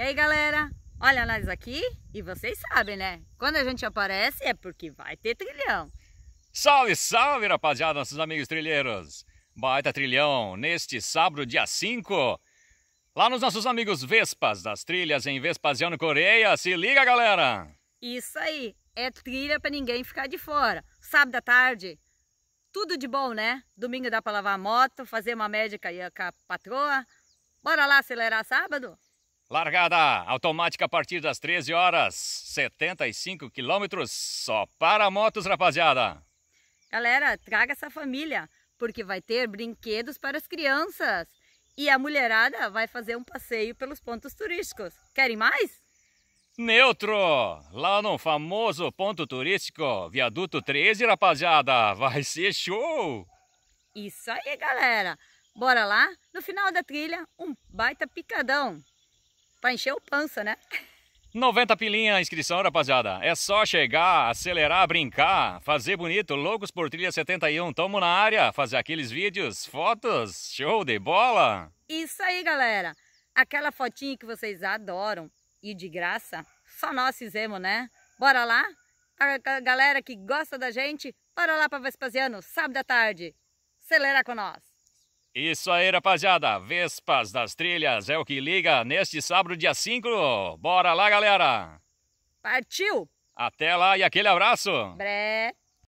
E aí, galera? Olha nós aqui e vocês sabem, né? Quando a gente aparece é porque vai ter trilhão. Salve, salve, rapaziada, nossos amigos trilheiros. Baita trilhão neste sábado, dia 5. Lá nos nossos amigos Vespas, das trilhas em Vespasiano Coreia. Se liga, galera! Isso aí, é trilha para ninguém ficar de fora. Sábado à tarde, tudo de bom, né? Domingo dá para lavar a moto, fazer uma médica com a patroa. Bora lá acelerar sábado? Largada automática a partir das 13 horas, 75 quilômetros, só para motos, rapaziada. Galera, traga essa família, porque vai ter brinquedos para as crianças. E a mulherada vai fazer um passeio pelos pontos turísticos. Querem mais? Neutro, lá no famoso ponto turístico Viaduto 13, rapaziada. Vai ser show! Isso aí, galera. Bora lá? No final da trilha, um baita picadão. Pra encher o pança, né? 90 pilinha a inscrição, rapaziada. É só chegar, acelerar, brincar, fazer bonito. Loucos por Trilha 71, tamo na área, fazer aqueles vídeos, fotos, show de bola. Isso aí, galera. Aquela fotinha que vocês adoram e de graça, só nós fizemos, né? Bora lá? A galera que gosta da gente, bora lá para Vespasiano, sábado à tarde. Acelera com nós. Isso aí, rapaziada. Vespas das Trilhas é o que liga neste sábado, dia 5. Bora lá, galera. Partiu. Até lá e aquele abraço. Bré.